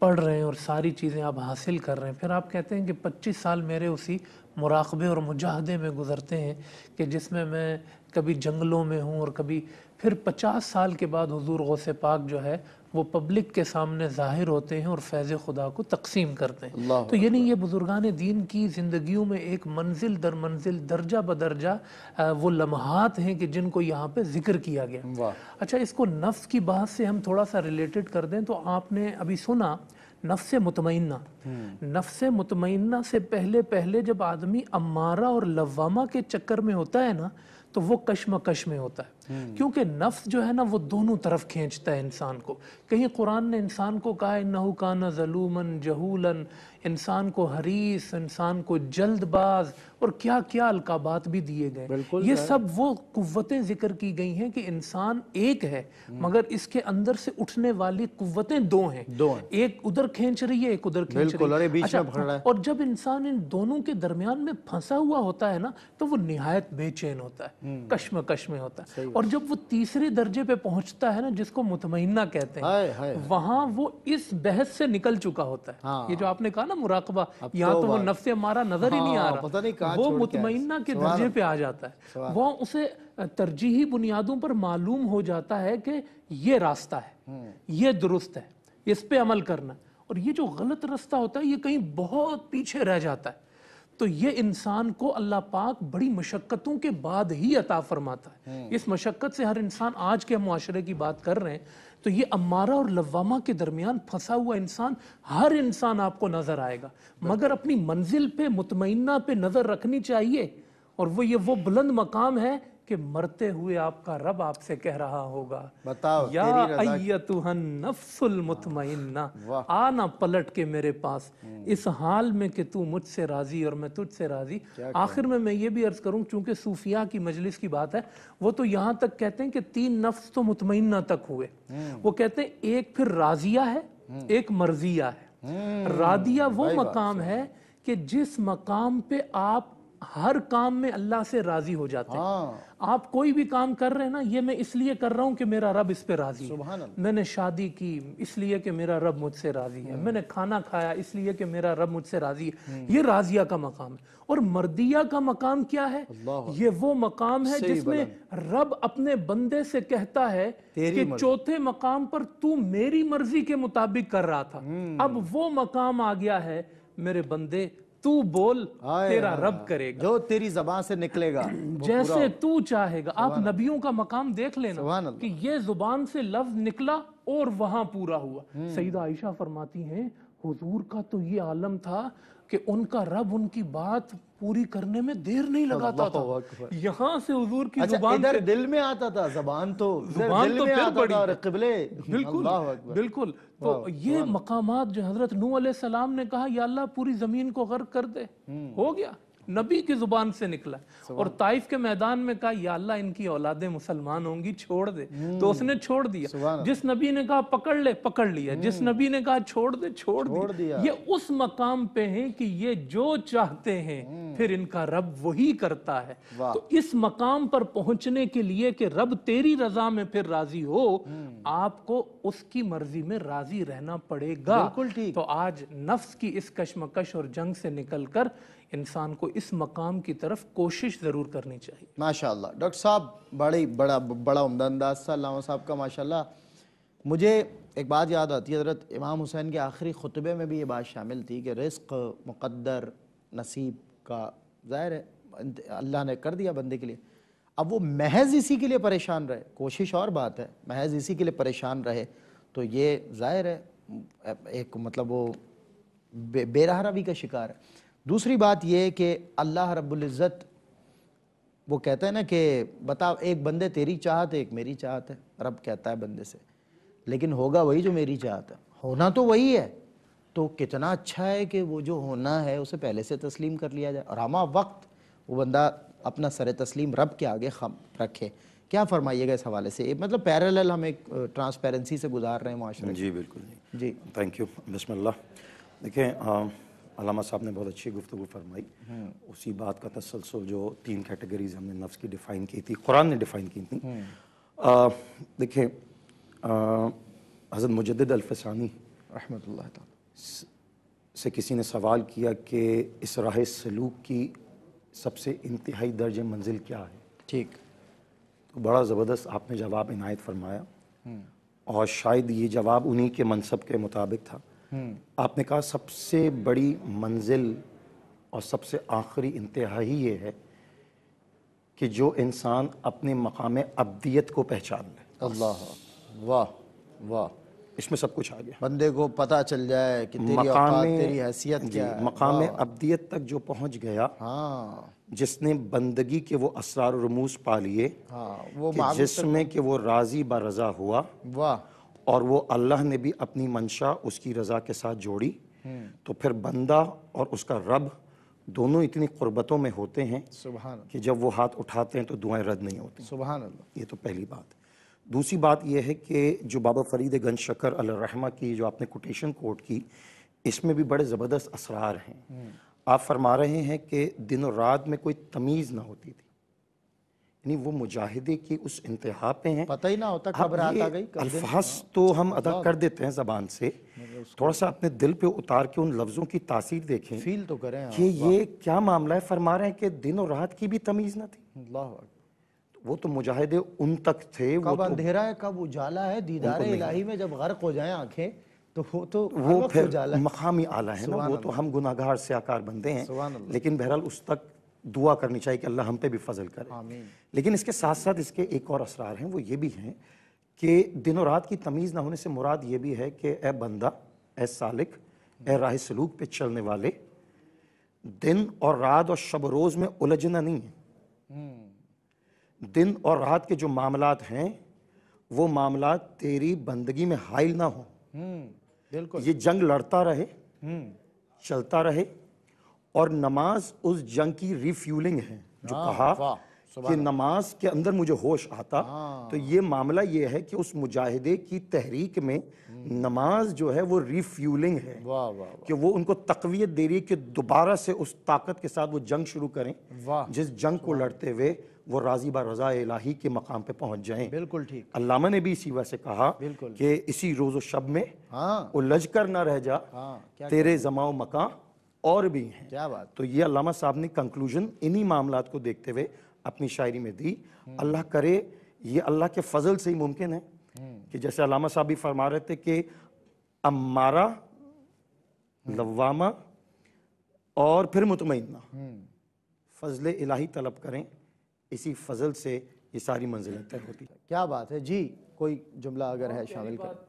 पढ़ रहे हैं और सारी चीज़ें आप हासिल कर रहे हैं फिर आप कहते हैं कि 25 साल मेरे उसी मुराकबे और मुजाहदे में गुजरते हैं कि जिसमें मैं कभी जंगलों में हूँ और कभी फिर 50 साल के बाद हजूर गौसे पाक जो है वो पब्लिक के सामने ज़ाहिर होते हैं और फैज़ खुदा को तकसीम करते हैं तो यानी ये बुज़ुर्गान दीन की ज़िंदगी में एक मंजिल दर मंजिल दर्जा बदर्जा वो लम्हात हैं कि जिनको यहाँ पे जिक्र किया गया अच्छा इसको नफ्स की बात से हम थोड़ा सा रिलेटेड कर दें तो आपने अभी सुना नफ्स मुतमना हम्म। नफ्स मुतमना से पहले पहले जब आदमी अमारा और लवामा के चक्कर में होता है ना तो वो कश्मकश में होता है हम्म। क्योंकि नफ्स जो है ना वो दोनों तरफ खींचता है इंसान को कहीं कुरान ने इंसान को कहा नहू काना जलूमन जहूलन इंसान को हरीस इंसान को जल्दबाज और क्या क्या अलकाबात भी दिए गए ये सब वो कुतें जिक्र की गई हैं कि इंसान एक है हम्म। मगर इसके अंदर से उठने वाली कुतें दो हैं दो है। एक उधर खींच रही है एक उधर खींच रही है अच्छा, और जब इंसान इन दोनों के दरमियान में फंसा हुआ होता है ना तो वो निहायत बेचैन होता है कश्म हम्म। कश्म होता है और जब वो तीसरे दर्जे पे पहुंचता है ना जिसको मुतमना कहते हैं वहाँ वो इस बहस से निकल चुका होता है हाँ, ये जो आपने कहा ना मुराकबा तो यहाँ तो, वो नफ्से मारा नजर ही नहीं आ हाँ, रहा वो मुतमना के दर्जे पे आ जाता है वह उसे तरजीही बुनियादों पर मालूम हो जाता है कि ये रास्ता है हम्म। ये दुरुस्त है इस पे अमल करना और ये जो गलत रास्ता होता है ये कहीं बहुत पीछे रह जाता है तो ये इंसान को अल्लाह पाक बड़ी मशक्क़तों के बाद ही अता फरमाता है हम्म। इस मशक्क़त से हर इंसान आज के माशरे की बात कर रहे हैं तो ये अमारा और लवामा के दरमियान फंसा हुआ इंसान हर इंसान आपको नज़र आएगा मगर अपनी मंजिल पे मुतमना पे नज़र रखनी चाहिए और वो ये वो बुलंद मकाम है कि मरते हुए आपका रब आपसे कह रहा होगा बताओ या अयतुहन आ ना पलट के मेरे पास हम्म। इस हाल में कि तू मुझसे राजी और मैं तुझसे राजी आखिर में मैं ये भी अर्ज करूं चूंकि सूफिया की मजलिस की बात है वो तो यहाँ तक कहते हैं कि तीन नफ्स तो मुतमइन्ना तक हुए हम्म। वो कहते हैं एक फिर राजिया है हम्म। एक मर्जिया है राधिया वो मकाम है कि जिस मकाम पे आप हर काम में अल्लाह से राजी हो जाते हैं हाँ। आप कोई भी काम कर रहे हैं ना ये मैं इसलिए कर रहा हूँ कि मेरा रब इस पे राजी है मैंने शादी की इसलिए कि मेरा रब मुझसे राजी है हम्म। मैंने खाना खाया इसलिए कि मेरा रब मुझसे राजी है हम्म। ये राजिया का मकाम है और मर्दिया का मकाम क्या है ये वो मकाम है जिसमें रब अपने बंदे से कहता है कि चौथे मकाम पर तू मेरी मर्जी के मुताबिक कर रहा था हम्म। अब वो मकाम आ गया है मेरे बंदे तू बोल तेरा रब करेगा जो तेरी जबान से निकलेगा जैसे तू चाहेगा आप नबियों का मकाम देख लेना कि ये जुबान से लफ्ज निकला और वहां पूरा हुआ हम्म। सईदा आयशा फरमाती हैं हुजूर का तो ये आलम था कि उनका रब उनकी बात पूरी करने में देर नहीं लगाता था यहाँ से हुजूर की अच्छा, जुबान इधर दिल में आता था जबान तो जुबान तो फिर दिल बड़ी था किबले बिल्कुल बिल्कुल तो ये मकामात जो हजरत नू सलाम ने कहा या अल्लाह पूरी जमीन को गर्क कर दे हम्म। हो गया नबी की जुबान से निकला और ताइफ के मैदान में कहा या अल्लाह इनकी औलादें मुसलमान होंगी छोड़ दे हम्म। तो उसने छोड़ दिया जिस नबी ने कहा पकड़ ले पकड़ लिया हम्म। जिस नबी ने कहा छोड़ दे छोड़, छोड़ दिया ये उस मकाम पे हैं कि ये जो चाहते हैं हम्म। फिर इनका रब वही करता है तो इस मकाम पर पहुंचने के लिए कि रब तेरी रजा में फिर राजी हो आपको उसकी मर्जी में राजी रहना पड़ेगा तो आज नफ्स की इस कशमकश और जंग से निकलकर इंसान को इस मकाम की तरफ कोशिश ज़रूर करनी चाहिए माशा डॉक्टर साहब बड़े बड़ा बड़ा उमदा अंदाज था लामा साहब का माशा मुझे एक बात याद आती है हजरत इमाम हुसैन के आखिरी खुतबे में भी ये बात शामिल थी कि रिस्क मुकद्दर नसीब का ज़ाहिर है अल्लाह ने कर दिया बंदे के लिए अब वो महज इसी के लिए परेशान रहे कोशिश और बात है महज इसी के लिए परेशान रहे तो ये जाहिर है एक मतलब वो बे, बेरहरावी का शिकार है दूसरी बात यह कि अल्लाह रब्ज़त वो कहते हैं ना कि बताओ एक बंदे तेरी चाहत है एक मेरी चाहत है रब कहता है बंदे से लेकिन होगा वही जो मेरी चाहत है होना तो वही है तो कितना अच्छा है कि वो जो होना है उसे पहले से तस्लीम कर लिया जाए और हमा वक्त वो बंदा अपना सर तस्लीम रब के आगे खम रखे क्या फरमाइएगा इस हवाले से मतलब पैरेलल हम एक ट्रांसपेरेंसी से गुजार रहे हैं माशरे जी बिल्कुल जी थैंक यू बिस्मिल्लाह देखें अलामा साहब ने बहुत अच्छी गुफ्तु फरमाई हम्म। उसी बात का तसलसल जो तीन कैटेगरीज हमने नफ्स की डिफ़ाइन की थी कुरान ने डिफ़ाइन की थी हम्म। देखिए हज़रत मुजद अलफसानी रहमत से किसी ने सवाल किया कि इस राह सलूक की सबसे इंतहाई दर्ज मंजिल क्या है ठीक तो बड़ा ज़बरदस्त आपने जवाब इनायत फरमाया हम्म। और शायद ये जवाब उन्हीं के मनसब के मुताबिक था हम्म। आपने कहा सबसे बड़ी मंजिल और सबसे आखिरी इंतहा ही ये है कि जो इंसान अपने मकाम अब्दियत को पहचान ले अल्लाह वाह वाह इसमें सब कुछ आ गया बंदे को पता चल जाए कि तेरी मकाम तेरी हैसियत क्या है मकाम अब्दियत तक जो पहुंच गया हाँ जिसने बंदगी के वो असरार रमूज पा लिए हाँ, वो जिसमें कि वो राजी बा रजा हुआ वाह और वो अल्लाह ने भी अपनी मंशा उसकी रज़ा के साथ जोड़ी हम्म। तो फिर बंदा और उसका रब दोनों इतनी कुर्बतों में होते हैं कि जब वो हाथ उठाते हैं तो दुआएं रद्द नहीं होती सुबह ये तो पहली बात दूसरी बात यह है कि जो बाबा फरीद गंज शकर अलरहमा की जो आपने कोटेशन कोट की इसमें भी बड़े ज़बरदस्त असरार हैं हम्म। आप फरमा रहे हैं कि दिन और रात में कोई तमीज़ ना होती थी यानी वो मुजाहिदे की उस इंतहा पे हैं पता ही ना होता कब आ गई अल्फाज तो हम अदा कर देते हैं जबान से थोड़ा सा अपने दिल पे उतार के उन लफ्ज़ों की तासीर देखें फील तो करें कि ये क्या मामला है फरमा रहे हैं कि दिन और रात की भी तमीज़ ना थी वो तो मुजाहिदे उन तक थे कब तो अंधेरा है कब उजाला है दीदार इलाही में जब गर्क हो जाए आंखें तो वो तो वो फिर मकामी आला है ना वो तो हम गुनागार से आकार बंदे हैं लेकिन बहरहाल उस तक दुआ करनी चाहिए कि अल्लाह हम पे भी फजल करे लेकिन इसके साथ साथ इसके एक और असरार हैं वो ये भी हैं कि दिन और रात की तमीज़ ना होने से मुराद ये भी है कि ए बंदा ए सालिक ए राह सलूक पे चलने वाले दिन और रात और शब रोज़ में उलझना नहीं है हम्म। दिन और रात के जो मामला हैं वो मामला तेरी बंदगी में हाइल ना हो हम्म, बिल्कुल ये जंग लड़ता रहे हम्म। चलता रहे और नमाज उस जंग की रिफ्यूलिंग है जो हाँ, कहा कि नमाज के अंदर मुझे होश आता हाँ। तो ये मामला ये है कि उस मुजाहिदे की तहरीक में हम्म। नमाज जो है वो रिफ्यूलिंग है वा, वा। कि वो उनको तकवीत दे रही है कि दोबारा से उस ताकत के साथ वो जंग शुरू करें जिस जंग को लड़ते हुए वो राजी बा रजा इलाही के मकाम पे पहुंच जाएं बिल्कुल ठीक अल्लामा ने भी इसी वजह से कहा कि इसी रोज़ो शब में हाँ। उलझ कर ना रह जा तेरे जमाओ मकान और भी हैं क्या बात तो ये अलामा साहब ने कंक्लूजन इन्हीं मामला को देखते हुए अपनी शायरी में दी हम्म। अल्लाह करे ये अल्लाह के फजल से ही मुमकिन है हम्म। कि जैसे अलामा साहब भी फरमा रहे थे कि अमारा लवामा और फिर मुतमना हम्म। फजल इलाही तलब करें इसी फजल से ये सारी मंजिलें तय होती है क्या बात है जी कोई जुमला अगर है शामिल कर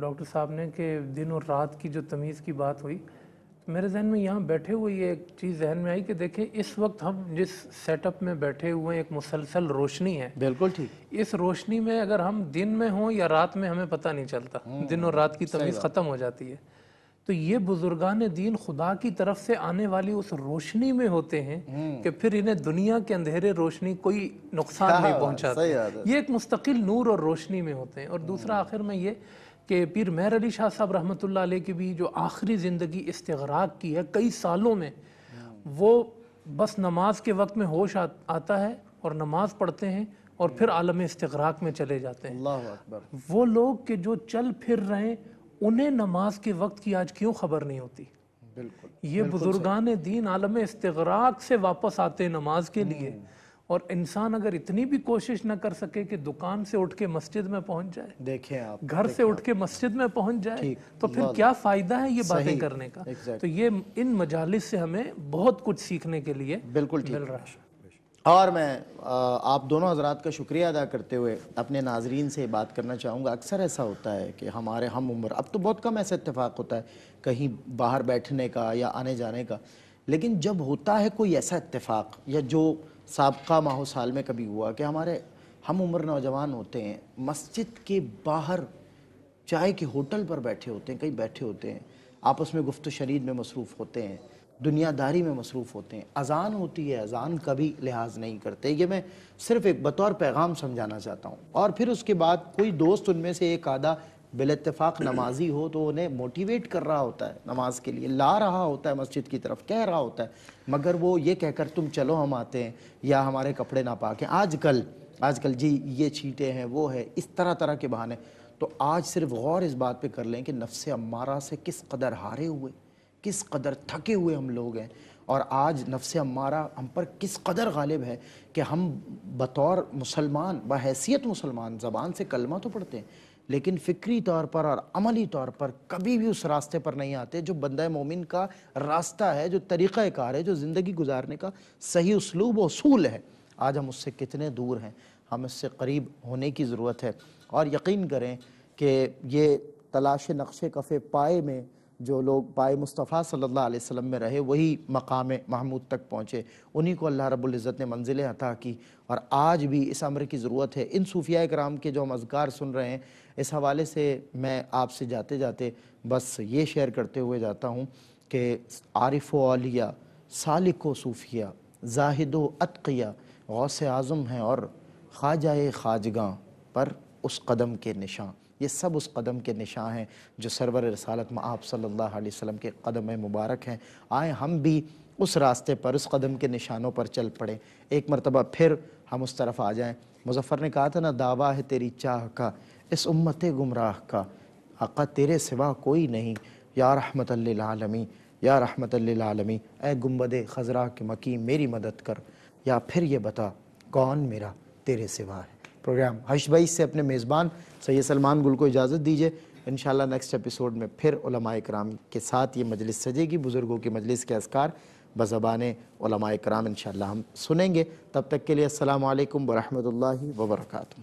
डॉक्टर साहब ने कि दिन और रात की जो तमीज़ की बात हुई मेरे जहन में यहाँ बैठे हुए ये एक चीज़ जहन में आई कि देखें इस वक्त हम जिस सेटअप में बैठे हुए एक मुसलसल रोशनी है बिल्कुल ठीक इस रोशनी में अगर हम दिन में हों या रात में हमें पता नहीं चलता हम्म, दिन और रात की तमीज़ ख़त्म हो जाती है तो ये बुजुर्गान दीन खुदा की तरफ से आने वाली उस रोशनी में होते हैं हम्म। कि फिर इन्हें दुनिया के अंधेरे रोशनी कोई नुकसान नहीं पहुंचाता ये एक मुस्तकिल नूर और रोशनी में होते हैं और दूसरा हम्म। आखिर में ये कि पीर मेहर अली शाह साहब रहमत ला की भी जो आखिरी ज़िंदगी इसतराक की है कई सालों में वो बस नमाज के वक्त में होश आ, आता है और नमाज पढ़ते हैं और फिर आलम इसतराक में चले जाते हैं वो लोग के जो चल फिर रहे हैं उन्हें नमाज के वक्त की आज क्यों खबर नहीं होती बिल्कुल ये बुजुर्गान दीन आलम इसतराक से वापस आते हैं नमाज के लिए हम्म। और इंसान अगर इतनी भी कोशिश ना कर सके कि दुकान से उठ के मस्जिद में पहुंच जाए देखिए आप घर से उठ के मस्जिद में पहुंच जाए तो फिर क्या फायदा है ये बातें करने का तो ये इन मजालिस से हमें बहुत कुछ सीखने के लिए बिल्कुल मिल रहा है और मैं आप दोनों हजरात का शुक्रिया अदा करते हुए अपने नाजरीन से बात करना चाहूँगा अक्सर ऐसा होता है कि हमारे हम उम्र अब तो बहुत कम ऐसा इतफाक़ होता है कहीं बाहर बैठने का या आने जाने का लेकिन जब होता है कोई ऐसा इतफाक़ या जो सबका माहौल साल में कभी हुआ कि हमारे हम उम्र नौजवान होते हैं मस्जिद के बाहर चाय के होटल पर बैठे होते हैं कहीं बैठे होते हैं आपस में गुफ्त शरीर में मसरूफ़ होते हैं दुनियादारी में मसरूफ़ होते हैं अजान होती है अजान कभी लिहाज नहीं करते ये मैं सिर्फ़ एक बतौर पैगाम समझाना चाहता हूँ और फिर उसके बाद कोई दोस्त उनमें से एक आधा बिलतफाक नमाजी हो तो उन्हें मोटिवेट कर रहा होता है नमाज के लिए ला रहा होता है मस्जिद की तरफ कह रहा होता है मगर वो ये कहकर तुम चलो हम आते हैं या हमारे कपड़े ना पाके आजकल आजकल जी ये छीटे हैं वो है इस तरह तरह के बहाने तो आज सिर्फ गौर इस बात पे कर लें कि नफ्स अम्मारा से किस कदर हारे हुए किस कदर थके हुए हम लोग हैं और आज नफ्स अम्मारा हम पर किस कदर गालिब है कि हम बतौर मुसलमान बहैसियत मुसलमान ज़बान से कलमा तो पढ़ते हैं लेकिन फ़िक्री तौर पर और अमली तौर पर कभी भी उस रास्ते पर नहीं आते जो बंद मोमिन का रास्ता है जो तरीक़ाकार है जो ज़िंदगी गुजारने का सही उसलूब वसूल है आज हम उससे कितने दूर हैं हम इससे करीब होने की ज़रूरत है और यकीन करें कि ये तलाश नक्श कफ़े पाए में जो लोग पाए मुस्तफ़ा सल्लल्लाहु अलैहि वसल्लम में रहे वही मकाम महमूद तक पहुँचे उन्हीं को अल्लाह रब्बुल इज़्ज़त ने मंजिलें अता की और आज भी इस अमर की ज़रूरत है इन सूफिया कराम के जो हम अजगार सुन रहे हैं इस हवाले से मैं आपसे जाते जाते बस ये शेयर करते हुए जाता हूँ कि आरिफ आलिया सालिक सूफिया जाहिद अतकिया गौस आज़म हैं और ख्वाजा ख्वाजगा पर उस कदम के निशान ये सब उस कदम के निशान हैं जो सरवर रसालत में आप सल्लल्लाहु अलैहि वसल्लम के कदम मुबारक हैं आए हम भी उस रास्ते पर उस कदम के निशानों पर चल पड़े एक मरतबा फिर हम उस तरफ आ जाएँ मुजफ़र ने कहा था ना दावा है तेरी चाह का इस उम्मत गुमराह का आका तेरे सिवा कोई नहीं या रहमत आलमी या रहमत आलमी ए गुम्बद खजरा के मकी मेरी मदद कर या फिर ये बता कौन मेरा तेरे सिवा है प्रोग्राम हर्ष भाई से अपने मेज़बान सैयद सलमान गुल को इजाज़त दीजिए इन नेक्स्ट एपिसोड में फिर कराम के साथ ये मजलिस सजेगी बुज़ुर्गों की मजलिस के असकार बज़बान कराम इन हम सुनेंगे तब तक के लिए असल वरहमल वर्का